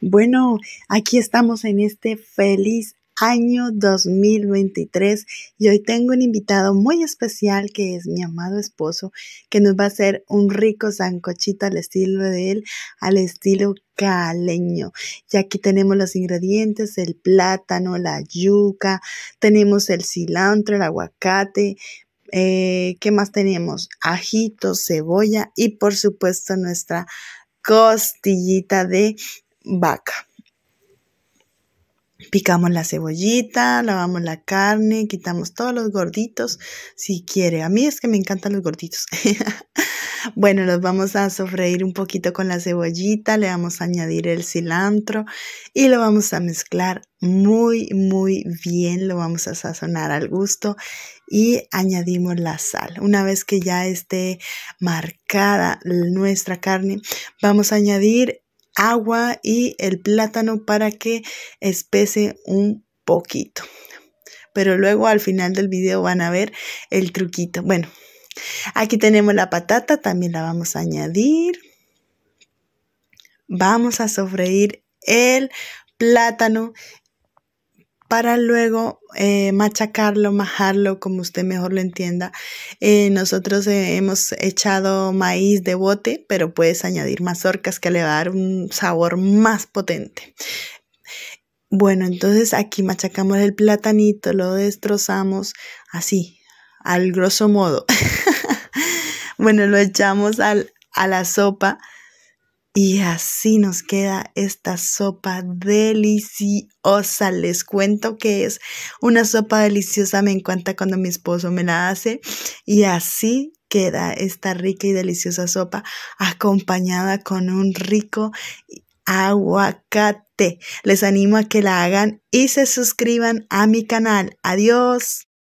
Bueno, aquí estamos en este feliz año 2023 y hoy tengo un invitado muy especial que es mi amado esposo que nos va a hacer un rico sancochito al estilo de él, al estilo caleño. Y aquí tenemos los ingredientes, el plátano, la yuca, tenemos el cilantro, el aguacate, eh, ¿qué más tenemos? Ajito, cebolla y por supuesto nuestra costillita de vaca. Picamos la cebollita, lavamos la carne, quitamos todos los gorditos si quiere. A mí es que me encantan los gorditos. bueno, los vamos a sofreír un poquito con la cebollita, le vamos a añadir el cilantro y lo vamos a mezclar muy, muy bien. Lo vamos a sazonar al gusto y añadimos la sal. Una vez que ya esté marcada nuestra carne, vamos a añadir agua y el plátano para que espese un poquito. Pero luego al final del video van a ver el truquito. Bueno, aquí tenemos la patata, también la vamos a añadir. Vamos a sofreír el plátano para luego eh, machacarlo, majarlo, como usted mejor lo entienda. Eh, nosotros eh, hemos echado maíz de bote, pero puedes añadir mazorcas que le va a dar un sabor más potente. Bueno, entonces aquí machacamos el platanito, lo destrozamos así, al grosso modo. bueno, lo echamos a la sopa y así nos queda esta sopa deliciosa. Les cuento que es una sopa deliciosa. Me encanta cuando mi esposo me la hace. Y así queda esta rica y deliciosa sopa acompañada con un rico aguacate. Les animo a que la hagan y se suscriban a mi canal. Adiós.